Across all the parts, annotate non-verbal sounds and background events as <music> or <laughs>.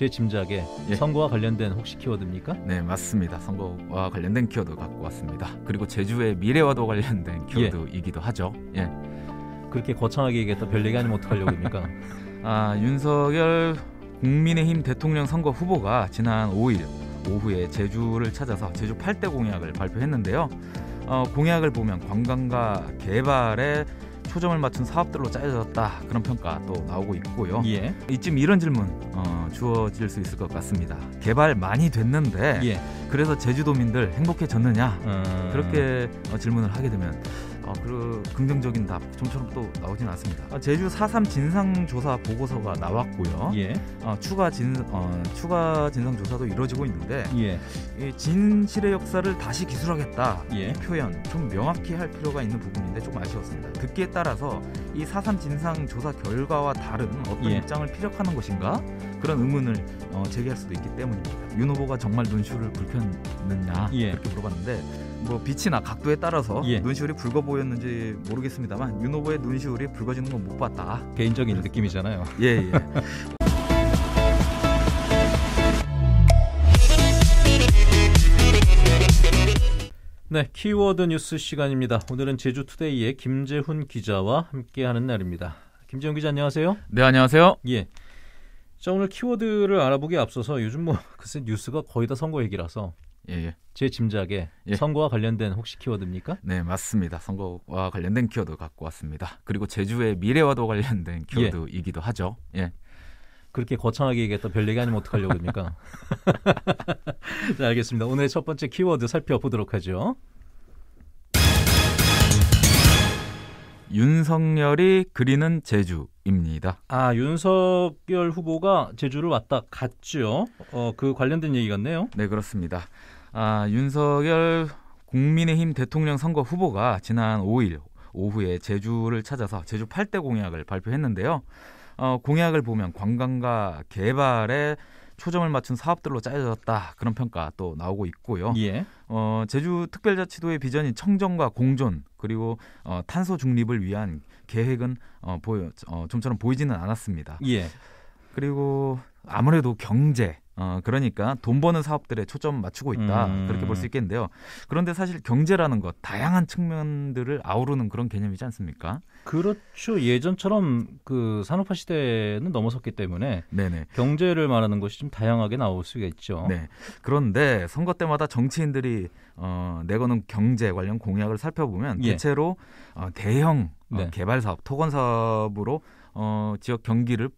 제 짐작에 예. 선거와 관련된 혹시 키워드입니까? 네 맞습니다. 선거와 관련된 키워드 갖고 왔습니다. 그리고 제주의 미래와도 관련된 키워드이기도 예. 하죠. 예. 그렇게 거창하게 얘기했다 별 얘기 아니면 어떡하려고 합니까? <laughs> 아 윤석열 국민의힘 대통령 선거 후보가 지난 5일 오후에 제주를 찾아서 제주 8대 공약을 발표했는데요. 어, 공약을 보면 관광과 개발에 초점을 맞춘 사업들로 짜여졌다 그런 평가 또 나오고 있고요. 예. 이쯤 이런 질문 어, 주어질 수 있을 것 같습니다. 개발 많이 됐는데 예. 그래서 제주도민들 행복해졌느냐 음... 그렇게 어, 질문을 하게 되면 어, 그 긍정적인 답 좀처럼 또 나오진 않습니다. 아, 제주 4.3 진상조사 보고서가 나왔고요. 예. 어, 추가 진 어, 추가 진상조사도 이루어지고 있는데 예. 이 진실의 역사를 다시 기술하겠다 예. 이 표현 좀 명확히 할 필요가 있는 부분인데 좀 아쉬웠습니다. 듣기에 따라서 이 4.3 진상조사 결과와 다른 어떤 예. 입장을 피력하는 것인가 그런 의문을 어, 제기할 수도 있기 때문입니다. 윤 후보가 정말 눈시울을 붉혔느냐 예. 그렇게 물어봤는데 뭐 빛이나 각도에 따라서 예. 눈시울이 붉어 보였는지 모르겠습니다만 윤 후보의 눈시울이 붉어지는 건 못 봤다. 개인적인 그래서. 느낌이잖아요. 예 예. <laughs> 네, 키워드 뉴스 시간입니다. 오늘은 제주투데이의 김재훈 기자와 함께하는 날입니다. 김재훈 기자 안녕하세요. 네, 안녕하세요. 예. 자, 오늘 키워드를 알아보기에 앞서서 요즘 뭐 <laughs> 글쎄 뉴스가 거의 다 선거 얘기라서 예. 예. 제 짐작에 예. 선거와 관련된 혹시 키워드입니까? 네, 맞습니다. 선거와 관련된 키워드 갖고 왔습니다. 그리고 제주의 미래와도 관련된 키워드이기도 예. 하죠. 예. 그렇게 거창하게 얘기했다 별 얘기 아니면 어떡하려고 합니까? 자, <laughs> 네, 알겠습니다. 오늘의 첫 번째 키워드 살펴보도록 하죠. 윤석열이 그리는 제주입니다. 아 윤석열 후보가 제주를 왔다 갔죠. 어그 관련된 얘기 같네요. 네 그렇습니다. 아, 윤석열 국민의힘 대통령 선거 후보가 지난 5일 오후에 제주를 찾아서 제주 8대 공약을 발표했는데요. 어, 공약을 보면 관광과 개발에 초점을 맞춘 사업들로 짜여졌다 그런 평가 또 나오고 있고요. 예. 어, 제주 특별자치도의 비전인 청정과 공존 그리고 어, 탄소 중립을 위한 계획은 어, 보여 어, 좀처럼 보이지는 않았습니다. 예. 그리고 아무래도 경제 어, 그러니까 돈 버는 사업들에 초점 맞추고 있다. 음. 그렇게 볼 수 있겠는데요. 그런데 사실 경제라는 것 다양한 측면들을 아우르는 그런 개념이지 않습니까? 그렇죠. 예전처럼 그 산업화 시대는 넘어섰기 때문에 네네. 경제를 말하는 것이 좀 다양하게 나올 수가 있죠. 네. 그런데 선거 때마다 정치인들이 어, 내거는 경제 관련 공약을 살펴보면 예. 대체로 어, 대형 어, 네. 개발 사업, 토건 사업으로 어, 지역 경기를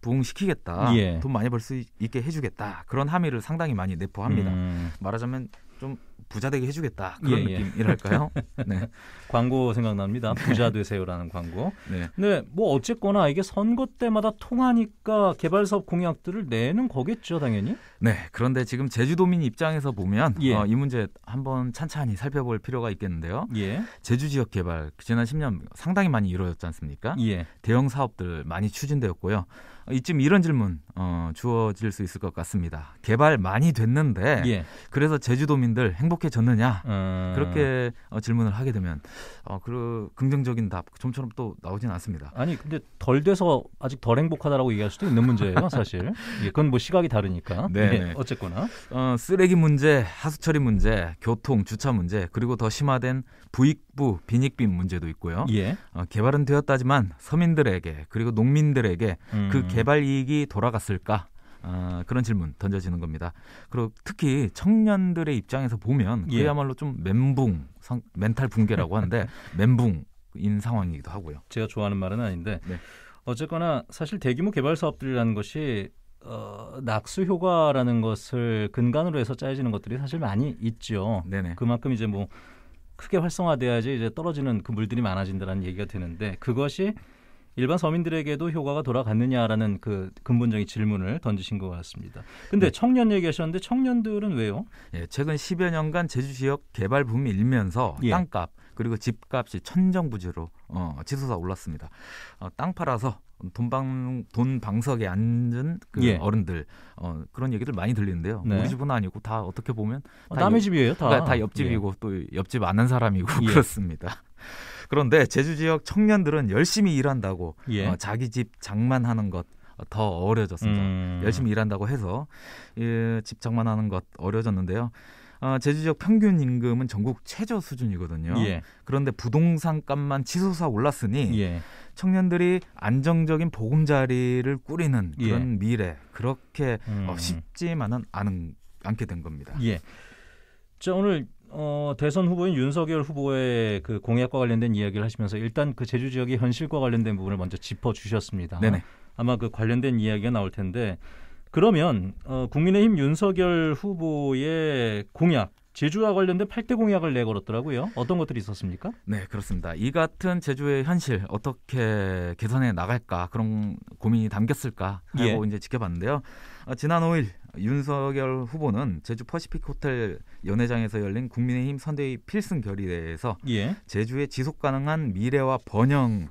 부흥시키겠다. 예. 돈 많이 벌 수 있게 해주겠다. 그런 함의를 상당히 많이 내포합니다. 음. 말하자면 좀 부자 되게 해주겠다 그런 예, 예. 느낌이랄까요? <laughs> 네. 광고 생각납니다. 부자 되세요라는 광고. 네. 네. 뭐 어쨌거나 이게 선거 때마다 통하니까 개발 사업 공약들을 내는 거겠죠, 당연히. 네. 그런데 지금 제주도민 입장에서 보면 예. 어, 이 문제 한번 찬찬히 살펴볼 필요가 있겠는데요. 예. 제주 지역 개발 지난 10년 상당히 많이 이루어졌지 않습니까? 예. 대형 사업들 많이 추진되었고요. 이쯤 이런 질문 어, 주어질 수 있을 것 같습니다. 개발 많이 됐는데 예. 그래서 제주도민들 행복해졌느냐 음... 그렇게 어, 질문을 하게 되면 어, 그 긍정적인 답 좀처럼 또 나오진 않습니다. 아니 근데 덜 돼서 아직 덜 행복하다라고 얘기할 수도 있는 문제예요, <laughs> 사실. 예, 그건 뭐 시각이 다르니까. 네. 예, 네. 어쨌거나 어, 쓰레기 문제, 하수 처리 문제, 교통, 주차 문제 그리고 더 심화된 부익부 빈익빈 문제도 있고요. 예. 어, 개발은 되었다지만 서민들에게 그리고 농민들에게 그 음... 그 개발 이익이 돌아갔. 없을까? 어, 그런 질문 던져지는 겁니다. 그리고 특히 청년들의 입장에서 보면 예. 그야말로 좀 멘붕, 성, 멘탈 붕괴라고 하는데 <laughs> 멘붕인 상황이기도 하고요. 제가 좋아하는 말은 아닌데 네. 어쨌거나 사실 대규모 개발 사업들이라는 것이 어, 낙수 효과라는 것을 근간으로 해서 짜여지는 것들이 사실 많이 있죠. 네네. 그만큼 이제 뭐 크게 활성화돼야지 이제 떨어지는 그 물들이 많아진다는 얘기가 되는데 그것이 일반 서민들에게도 효과가 돌아갔느냐라는 그 근본적인 질문을 던지신 것 같습니다. 근데 네. 청년 얘기하셨는데 청년들은 왜요? 예, 최근 10여 년간 제주 지역 개발 붐이 일면서 예. 땅값 그리고 집값이 천정부지로 어, 치솟아 올랐습니다. 어, 땅 팔아서 돈방 돈 방석에 앉은 그 예. 어른들 어, 그런 얘기들 많이 들리는데요. 네. 우리 집은 아니고 다 어떻게 보면 다 어, 남의 옆, 집이에요. 다, 그러니까 다 옆집이고 예. 또 옆집 아는 사람이고 예. <laughs> 그렇습니다. 그런데 제주 지역 청년들은 열심히 일한다고 예. 어, 자기 집 장만하는 것 더 어려졌습니다. 음. 열심히 일한다고 해서 예, 집 장만하는 것 어려졌는데요. 어, 제주 지역 평균 임금은 전국 최저 수준이거든요. 예. 그런데 부동산 값만 치솟아 올랐으니 예. 청년들이 안정적인 보금자리를 꾸리는 예. 그런 예. 미래 그렇게 어, 음. 어, 쉽지만은 않은, 않게 된 겁니다. 예. 자 오늘 어, 대선 후보인 윤석열 후보의 그 공약과 관련된 이야기를 하시면서 일단 그 제주 지역의 현실과 관련된 부분을 먼저 짚어 주셨습니다. 아마 그 관련된 이야기가 나올 텐데 그러면 어, 국민의힘 윤석열 후보의 공약 제주와 관련된 8대 공약을 내걸었더라고요. 어떤 것들이 있었습니까? 네, 그렇습니다. 이 같은 제주의 현실 어떻게 개선해 나갈까 그런 고민이 담겼을까 하고 예. 이제 지켜봤는데요. 어, 지난 5일 윤석열 후보는 제주 퍼시픽 호텔 연회장에서 열린 국민의힘 선대위 필승 결의대에서 예. 제주의 지속 가능한 미래와 번영을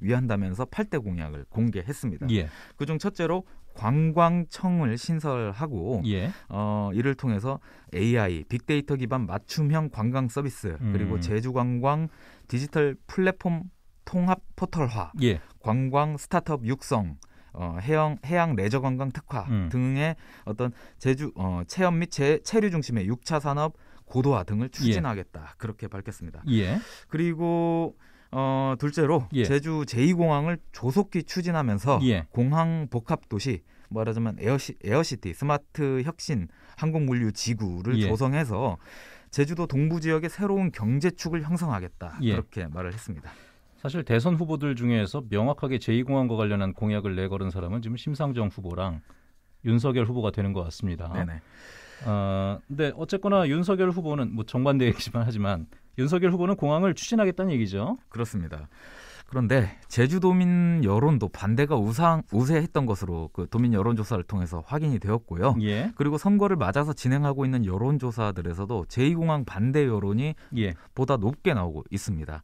위한다면서 8대 공약을 공개했습니다. 예. 그중 첫째로 관광청을 신설하고 예. 어, 이를 통해서 AI, 빅데이터 기반 맞춤형 관광 서비스 음. 그리고 제주 관광 디지털 플랫폼 통합 포털화, 예. 관광 스타트업 육성, 어, 해양 해양 레저 관광 특화 음. 등의 어떤 제주 어, 체험 및 제, 체류 중심의 육차 산업 고도화 등을 예. 추진하겠다 예. 그렇게 밝혔습니다. 예. 그리고 어, 둘째로 예. 제주 제2공항을 조속히 추진하면서 예. 공항 복합 도시 말하자면 에어시, 에어시티 스마트 혁신 항공물류 지구를 예. 조성해서 제주도 동부 지역의 새로운 경제축을 형성하겠다 예. 그렇게 말을 했습니다. 사실 대선 후보들 중에서 명확하게 제2공항과 관련한 공약을 내걸은 사람은 지금 심상정 후보랑 윤석열 후보가 되는 것 같습니다. 네네. 어, 근데 어쨌거나 윤석열 후보는 뭐 정반대이지만 하지만 윤석열 후보는 공항을 추진하겠다는 얘기죠. 그렇습니다. 그런데 제주도민 여론도 반대가 우상 우세했던 것으로 그 도민 여론조사를 통해서 확인이 되었고요. 예. 그리고 선거를 맞아서 진행하고 있는 여론조사들에서도 제2공항 반대 여론이 예. 보다 높게 나오고 있습니다.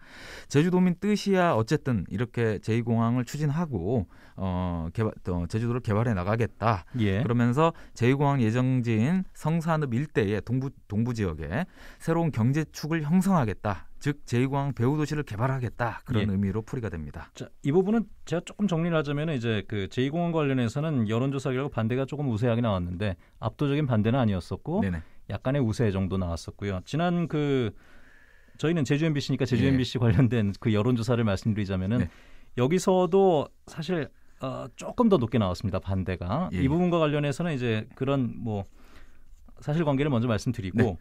제주도민 뜻이야 어쨌든 이렇게 제2공항을 추진하고 어, 개발, 어, 제주도를 개발해 나가겠다. 예. 그러면서 제2공항 예정지인 성산읍 일대의 동부 동부 지역에 새로운 경제축을 형성하겠다. 즉 제2공항 배후 도시를 개발하겠다 그런 예. 의미로 풀이가 됩니다. 자, 이 부분은 제가 조금 정리를 하자면 이제 그 제2공항 관련해서는 여론조사 결과 반대가 조금 우세하게 나왔는데 압도적인 반대는 아니었었고 네네. 약간의 우세 정도 나왔었고요. 지난 그 저희는 제주 MBC니까 제주 예. MBC 관련된 그 여론조사를 말씀드리자면은 네. 여기서도 사실 어, 조금 더 높게 나왔습니다 반대가 예. 이 예. 부분과 관련해서는 이제 그런 뭐 사실관계를 먼저 말씀드리고. 네.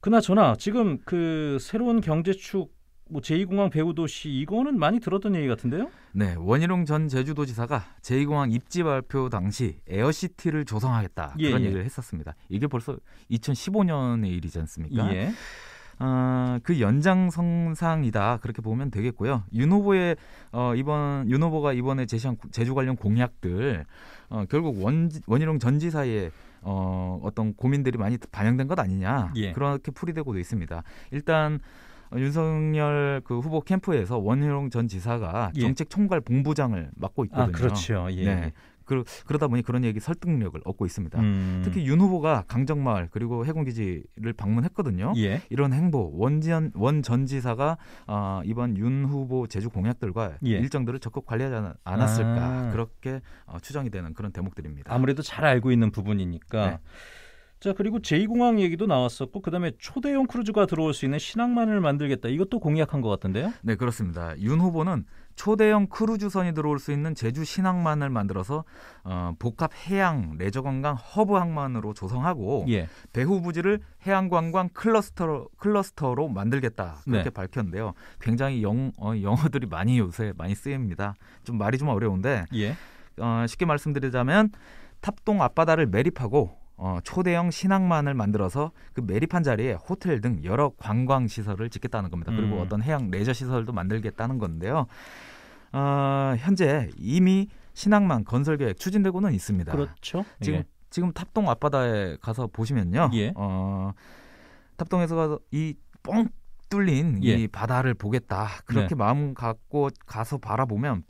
그나저나 지금 그 새로운 경제축 뭐 제2공항 배후도시 이거는 많이 들었던 얘기 같은데요? 네, 원희룡 전 제주도지사가 제2공항 입지 발표 당시 에어시티를 조성하겠다 예, 그런 예. 얘기를 예. 했었습니다. 이게 벌써 2015년의 일이지 않습니까? 예. 아, 그연장성상이다 그렇게 보면 되겠고요. 윤 후보의 어, 이번 윤 후보가 이번에 제시한 제주 관련 공약들 어, 결국 원, 원희룡 전 지사의 어, 어떤 고민들이 많이 반영된 것 아니냐 예. 그렇게 풀이되고도 있습니다. 일단 어, 윤석열 그 후보 캠프에서 원희룡 전 지사가 예. 정책총괄 본부장을 맡고 있거든요. 아, 그렇죠. 예. 네. 그, 러다 보니 그런 얘기 설득력을 얻고 있습니다. 음. 특히 윤 후보가 강정마을 그리고 해군기지를 방문했거든요. 예. 이런 행보 원지원 원전 지사가 어, 이번 윤 후보 제주 공약들과 예. 일정들을 적극 관리하지 않았을까 아. 그렇게 어, 추정이 되는 그런 대목들입니다. 아무래도 잘 알고 있는 부분이니까. 네. 자 그리고 제2공항 얘기도 나왔었고 그다음에 초대형 크루즈가 들어올 수 있는 신항만을 만들겠다 이것도 공약한 것 같은데요? 네 그렇습니다. 윤 후보는 초대형 크루즈선이 들어올 수 있는 제주 신항만을 만들어서 어, 복합 해양 레저 관광 허브 항만으로 조성하고 예. 배후 부지를 해양 관광 클러스터로 클러스터로 만들겠다 그렇게 네. 밝혔는데요. 굉장히 영 어, 영어들이 많이 요새 많이 쓰입니다. 좀 말이 좀 어려운데 예. 어, 쉽게 말씀드리자면 탑동 앞바다를 매립하고 어, 초대형 신항만을 만들어서 그 매립한 자리에 호텔 등 여러 관광 시설을 짓겠다는 겁니다. 그리고 음. 어떤 해양 레저 시설도 만들겠다는 건데요. 어, 현재 이미 신항만 건설 계획 추진되고는 있습니다. 그렇죠. 지금 예. 지금 탑동 앞바다에 가서 보시면요. 예. 어, 탑동에서 가서 이 뻥 뚫린 예. 이 바다를 보겠다 그렇게 네. 마음 갖고 가서 바라보면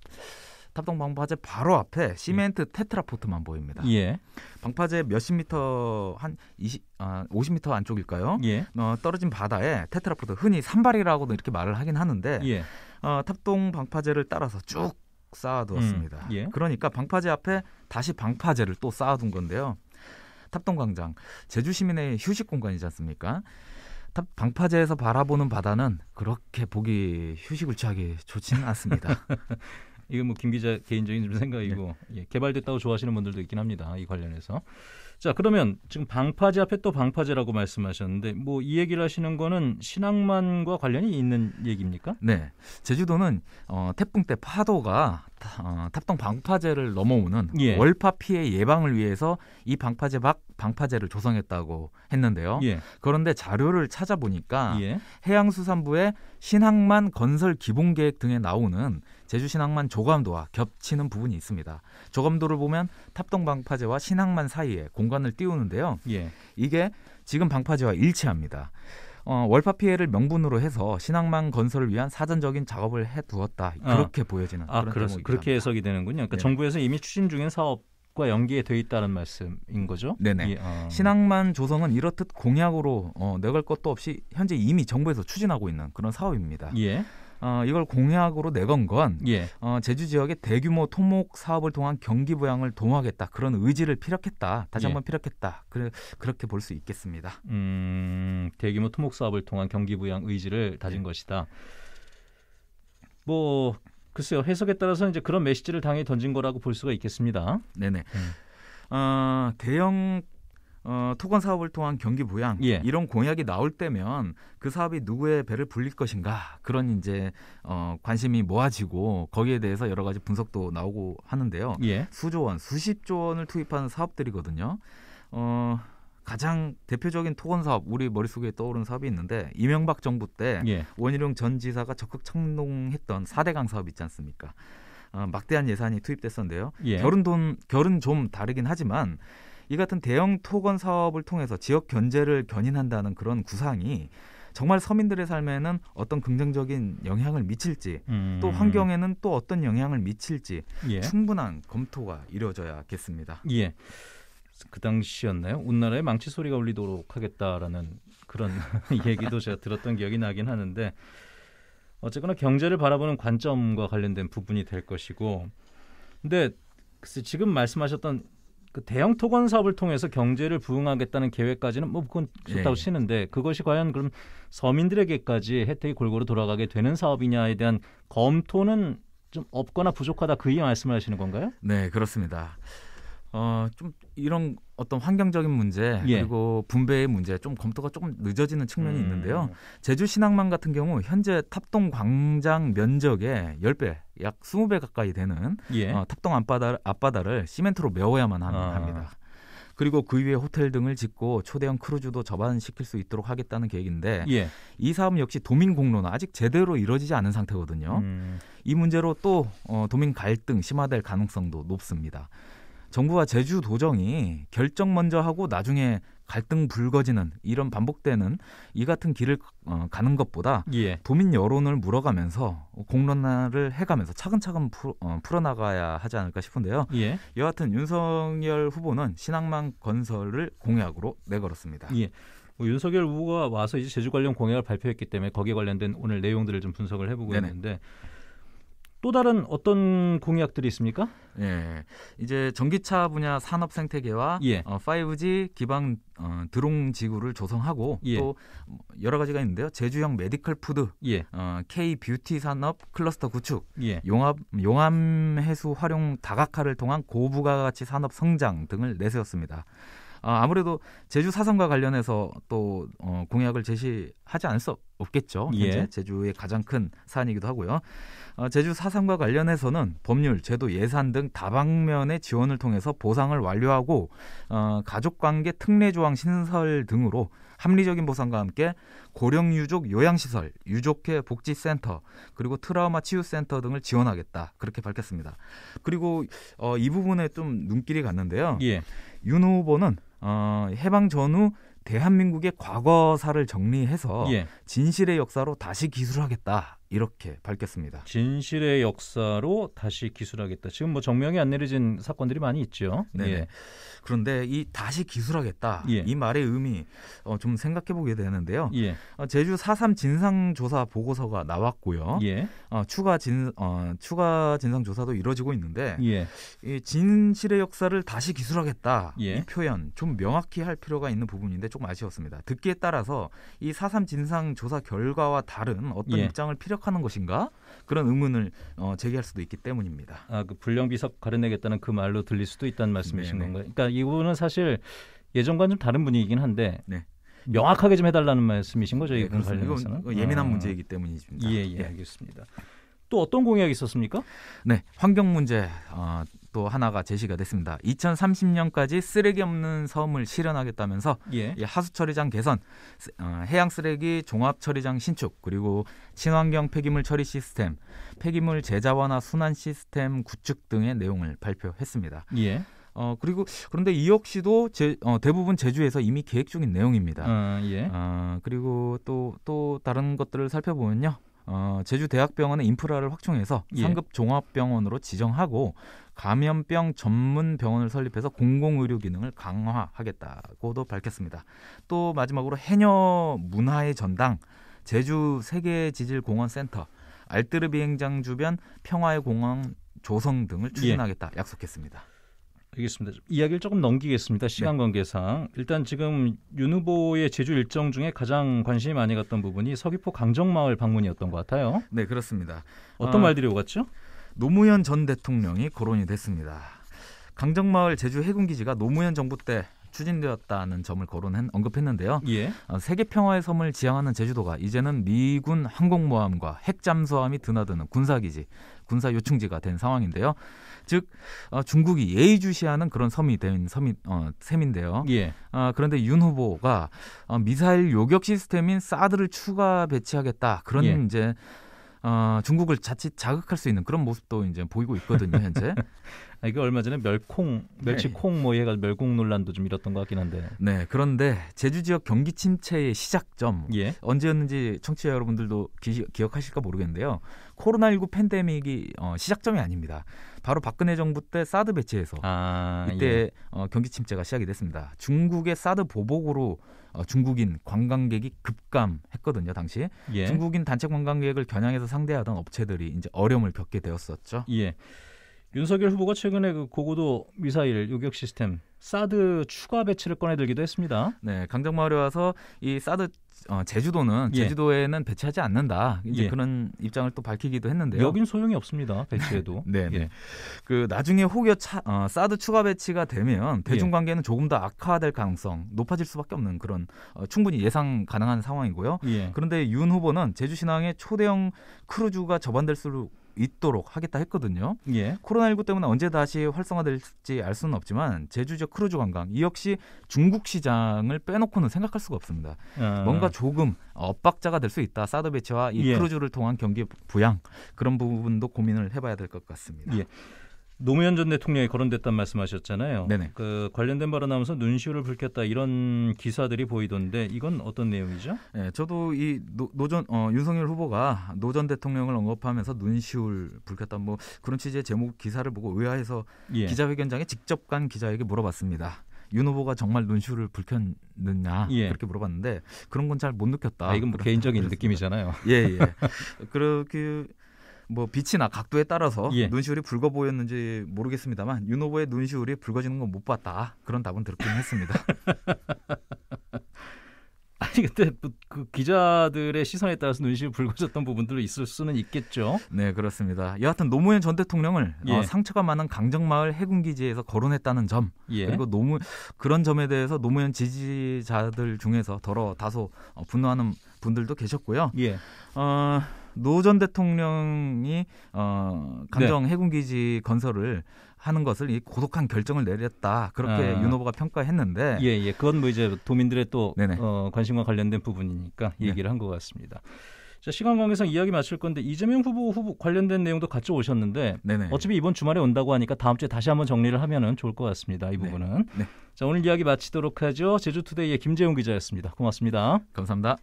탑동 방파제 바로 앞에 시멘트 테트라포트만 보입니다. 예. 방파제 몇십 미터 한 20, 아, 50미터 안쪽일까요? 예. 어, 떨어진 바다에 테트라포트 흔히 산발이라고도 이렇게 말을 하긴 하는데 예. 어, 탑동 방파제를 따라서 쭉 쌓아두었습니다. 음, 예. 그러니까 방파제 앞에 다시 방파제를 또 쌓아둔 건데요. 탑동광장 제주 시민의 휴식 공간이지 않습니까? 방파제에서 바라보는 바다는 그렇게 보기 휴식을 취하기 좋지는 않습니다. <laughs> 이건 뭐김 기자 개인적인 생각이고 네. 예, 개발됐다고 좋아하시는 분들도 있긴 합니다. 이 관련해서. 자 그러면 지금 방파제 앞에 또 방파제라고 말씀하셨는데 뭐 이 얘기를 하시는 거는 신앙만과 관련이 있는 얘기입니까? 네, 제주도는 어, 태풍 때 파도가 어, 탑동 방파제를 넘어오는 예. 월파 피해 예방을 위해서 이 방파제 밖 방파제를 조성했다고 했는데요. 예. 그런데 자료를 찾아보니까 예. 해양수산부의 신항만 건설 기본 계획 등에 나오는 제주 신항만 조감도와 겹치는 부분이 있습니다. 조감도를 보면 탑동 방파제와 신항만 사이에 공간을 띄우는데요. 예. 이게 지금 방파제와 일치합니다. 어, 월파 피해를 명분으로 해서 신앙망 건설을 위한 사전적인 작업을 해두었다 아. 그렇게 아. 보여지는 아, 그런 그렇, 그렇게 해석이 되는군요. 그러니까 네. 정부에서 이미 추진 중인 사업 과 연계에 돼 있다는 말씀인 거죠. 네네. 이, 어. 신앙만 조성은 이렇듯 공약으로 어, 내걸 것도 없이 현재 이미 정부에서 추진하고 있는 그런 사업입니다. 예. 어, 이걸 공약으로 내건 건 예. 어, 제주 지역의 대규모 토목 사업을 통한 경기 부양을 도모하겠다 그런 의지를 피력했다 다시 예. 한번 예. 피력했다 그 그렇게 볼 수 있겠습니다. 음, 대규모 토목 사업을 통한 경기 부양 의지를 다진 네. 것이다. 뭐 글쎄요 해석에 따라서 이제 그런 메시지를 당연히 던진 거라고 볼 수가 있겠습니다. 네네. 음. 어, 대형 어, 토건 사업을 통한 경기 부양 예. 이런 공약이 나올 때면 그 사업이 누구의 배를 불릴 것인가 그런 이제 어, 관심이 모아지고 거기에 대해서 여러 가지 분석도 나오고 하는데요. 예. 수조 원, 수십조 원을 투입하는 사업들이거든요. 어, 가장 대표적인 토건 사업 우리 머릿속에 떠오르는 사업이 있는데 이명박 정부 때 예. 원희룡 전 지사가 적극 청동했던 4대강 사업 있지 않습니까? 어, 막대한 예산이 투입됐었는데요. 예. 결은 돈 결은 좀 다르긴 하지만 이 같은 대형 토건 사업을 통해서 지역 견제를 견인한다는 그런 구상이 정말 서민들의 삶에는 어떤 긍정적인 영향을 미칠지 음. 또 환경에는 또 어떤 영향을 미칠지 예. 충분한 검토가 이루어져야겠습니다. 예. 그 당시였나요? 우리나라에 망치 소리가 울리도록 하겠다라는 그런 <laughs> 얘기도 제가 들었던 기억이 나긴 하는데 어쨌거나 경제를 바라보는 관점과 관련된 부분이 될 것이고 근데 글쎄 지금 말씀하셨던 그 대형 토건 사업을 통해서 경제를 부흥하겠다는 계획까지는 뭐 그건 좋다고 예. 치는데 그것이 과연 그럼 서민들에게까지 혜택이 골고루 돌아가게 되는 사업이냐에 대한 검토는 좀 없거나 부족하다 그이 말씀을 하시는 건가요? 네 그렇습니다. 어, 좀 이런 어떤 환경적인 문제 예. 그리고 분배의 문제 좀 검토가 조금 늦어지는 측면이 음. 있는데요. 제주 신항만 같은 경우 현재 탑동 광장 면적의 10배, 약 20배 가까이 되는 예. 어, 탑동 앞바다, 앞바다를 시멘트로 메워야만 아. 합니다. 그리고 그 위에 호텔 등을 짓고 초대형 크루즈도 접안시킬 수 있도록 하겠다는 계획인데 예. 이 사업 역시 도민 공론화 아직 제대로 이루어지지 않은 상태거든요. 음. 이 문제로 또 어, 도민 갈등 심화될 가능성도 높습니다. 정부와 제주 도정이 결정 먼저 하고 나중에 갈등 불거지는 이런 반복되는 이 같은 길을 어, 가는 것보다 예. 도민 여론을 물어가면서 공론화를 해가면서 차근차근 풀, 어, 나가야 하지 않을까 싶은데요. 예. 여하튼 윤석열 후보는 신항만 건설을 공약으로 내걸었습니다. 예. 뭐 윤석열 후보가 와서 이제 제주 관련 공약을 발표했기 때문에 거기에 관련된 오늘 내용들을 좀 분석을 해보고 네네. 있는데 또 다른 어떤 공약들이 있습니까? 예. 이제 전기차 분야 산업 생태계와 예. 어, 5G 기반 어, 드론 지구를 조성하고 예. 또 여러 가지가 있는데요. 제주형 메디컬 푸드, 예. 어, K 뷰티 산업 클러스터 구축, 예. 용암 용암 해수 활용 다각화를 통한 고부가가치 산업 성장 등을 내세웠습니다. 아, 아무래도 제주 사상과 관련해서 또 어, 공약을 제시하지 않을 수 없겠죠. 예. 현재 예. 제주의 가장 큰 사안이기도 하고요. 어, 제주 사상과 관련해서는 법률, 제도, 예산 등 다방면의 지원을 통해서 보상을 완료하고 어, 가족관계 특례 조항 신설 등으로 합리적인 보상과 함께 고령 유족 요양시설, 유족회 복지센터, 그리고 트라우마 치유센터 등을 지원하겠다 그렇게 밝혔습니다. 그리고 어, 이 부분에 좀 눈길이 갔는데요. 예. 윤 후보는 어, 해방 전후 대한민국의 과거사를 정리해서 예. 진실의 역사로 다시 기술하겠다 이렇게 밝혔습니다. 진실의 역사로 다시 기술하겠다. 지금 뭐 정명이 안 내려진 사건들이 많이 있죠. 네. 예. 그런데 이 다시 기술하겠다 예. 이 말의 의미 어, 좀 생각해 보게 되는데요. 예. 어, 제주 4.3 진상조사 보고서가 나왔고요. 예. 어, 추가 진 어, 추가 진상조사도 이루어지고 있는데 예. 이 진실의 역사를 다시 기술하겠다 예. 이 표현 좀 명확히 할 필요가 있는 부분인데 조금 아쉬웠습니다. 듣기에 따라서 이 4.3 진상조사 결과와 다른 어떤 입장을 필요 활약하는 것인가 그런 의문을 어, 제기할 수도 있기 때문입니다. 아그 불량 비석 가려내겠다는 그 말로 들릴 수도 있다는 말씀이신 네네. 네. 건가요? 그러니까 이 부분은 사실 예전과는 좀 다른 분위기긴 한데 네. 명확하게 좀 해달라는 말씀이신 거죠 네, 그 이건 네, 관련해서는 이건 예민한 아. 문제이기 때문입니다. 예예 예, 예. 알겠습니다. 또 어떤 공약이 있었습니까? 네 환경 문제 어, 또 하나가 제시가 됐습니다. 2030년까지 쓰레기 없는 섬을 실현하겠다면서 예. 하수 처리장 개선, 어, 해양 쓰레기 종합 처리장 신축, 그리고 친환경 폐기물 처리 시스템, 폐기물 재자화나 순환 시스템 구축 등의 내용을 발표했습니다. 예. 어 그리고 그런데 이 역시도 제, 어, 대부분 제주에서 이미 계획 중인 내용입니다. 어, 예. 어, 그리고 또또 또 다른 것들을 살펴보면요. 어, 제주대학병원의 인프라를 확충해서 예. 상급 종합병원으로 지정하고 감염병 전문 병원을 설립해서 공공의료 기능을 강화하겠다고도 밝혔습니다. 또 마지막으로 해녀 문화의 전당, 제주 세계지질공원센터, 알뜨르 비행장 주변 평화의 공원 조성 등을 예. 추진하겠다 예. 약속했습니다. 알겠습니다. 이야기를 조금 넘기겠습니다. 시간 네. 관계상 일단 지금 윤 후보의 제주 일정 중에 가장 관심이 많이 갔던 부분이 서귀포 강정마을 방문이었던 것 같아요. 네, 그렇습니다. 어떤 어, 말들이 오갔죠? 노무현 전 대통령이 거론이 됐습니다. 강정마을 제주 해군기지가 노무현 정부 때 추진되었다는 점을 거론한 언급했는데요. 예. 어, 세계 평화의 섬을 지향하는 제주도가 이제는 미군 항공모함과 핵잠수함이 드나드는 군사기지, 군사 요충지가 된 상황인데요. 즉 어, 중국이 예의주시하는 그런 섬이 된 섬이 어, 셈인데요. 예. 어, 그런데 윤 후보가 어, 미사일 요격 시스템인 사드를 추가 배치하겠다 그런 예. 이제 어, 중국을 자칫 자극할 수 있는 그런 모습도 이제 보이고 있거든요 현재. <laughs> 아, 이게 얼마 전에 멸콩, 멸치콩 네. 뭐 해가 멸콩 논란도 좀 일었던 것 같긴 한데. 네, 그런데 제주 지역 경기 침체의 시작점 예. 언제였는지 청취자 여러분들도 기, 억하실까 모르겠는데요. 코로나19 팬데믹이 어, 시작점이 아닙니다. 바로 박근혜 정부 때 사드 배치해서 아, 이때 예. 어, 경기 침체가 시작이 됐습니다. 중국의 사드 보복으로 어, 중국인 관광객이 급감했거든요 당시 예. 중국인 단체 관광객을 겨냥해서 상대하던 업체들이 이제 어려움을 겪게 되었었죠. 예. 윤석열 후보가 최근에 그 고고도 미사일 요격 시스템 사드 추가 배치를 꺼내들기도 했습니다. 네, 강정마을에 와서 이 사드 어, 제주도는 예. 제주도에는 배치하지 않는다 이제 예. 그런 입장을 또 밝히기도 했는데요. 여긴 소용이 없습니다 배치해도. <laughs> 네, 네, 예. 그 나중에 혹여 차, 어, 사드 추가 배치가 되면 대중 예. 관계는 조금 더 악화될 가능성 높아질 수밖에 없는 그런 어, 충분히 예상 가능한 상황이고요. 예. 그런데 윤 후보는 제주 신항에 초대형 크루즈가 접안될수록 있도록 하겠다 했거든요. 예. 코로나19 때문에 언제 다시 활성화될지 알 수는 없지만 제주 지역 크루즈 관광 이 역시 중국 시장을 빼놓고는 생각할 수가 없습니다. 아. 뭔가 조금 엇박자가 될 수 있다. 사드 배치와 이 예. 크루즈를 통한 경기 부양 그런 부분도 고민을 해봐야 될 것 같습니다. 예. 노무현 전 대통령이 거론됐단 말씀하셨잖아요. 네네. 그 관련된 발언 하면서 눈시울을 붉혔다 이런 기사들이 보이던데 이건 어떤 내용이죠? 네, 저도 이 노전 어, 윤석열 후보가 노전 대통령을 언급하면서 눈시울 붉혔다 뭐 그런 취지의 제목 기사를 보고 의아해서 예. 기자회견장에 직접 간 기자에게 물어봤습니다. 윤 후보가 정말 눈시울을 붉혔느냐 예. 그렇게 물어봤는데 그런 건 잘 못 느꼈다. 아, 이건 뭐 개인적인 느낌이잖아요. 예, 예. <laughs> 그렇게 뭐 빛이나 각도에 따라서 예. 눈시울이 붉어 보였는지 모르겠습니다만 윤 후보의 눈시울이 붉어지는 건 못 봤다 그런 답은 들었긴 했습니다. <laughs> 아니 근데 그 기자들의 시선에 따라서 눈시울 붉어졌던 부분들도 있을 수는 있겠죠. 네 그렇습니다. 여하튼 노무현 전 대통령을 어, 예. 어, 상처가 많은 강정마을 해군 기지에서 거론했다는 점 예. 그리고 노무 그런 점에 대해서 노무현 지지자들 중에서 더러 다소 어, 분노하는 분들도 계셨고요. 예. 어, 노전 대통령이 어, 강정 네. 해군 기지 건설을 하는 것을 이 고독한 결정을 내렸다 그렇게 아. 윤 후보가 평가했는데 예예 예. 그건 뭐 이제 도민들의 또 어, 관심과 관련된 부분이니까 네. 얘기를 네. 한것 같습니다. 자, 시간 관계상 이야기 마칠 건데 이재명 후보 후보 관련된 내용도 같이 오셨는데 네네. 어차피 이번 주말에 온다고 하니까 다음 주에 다시 한번 정리를 하면은 좋을 것 같습니다. 이 네. 부분은. 네. 네. 자, 오늘 이야기 마치도록 하죠. 제주투데이의 김재용 기자였습니다. 고맙습니다. 감사합니다.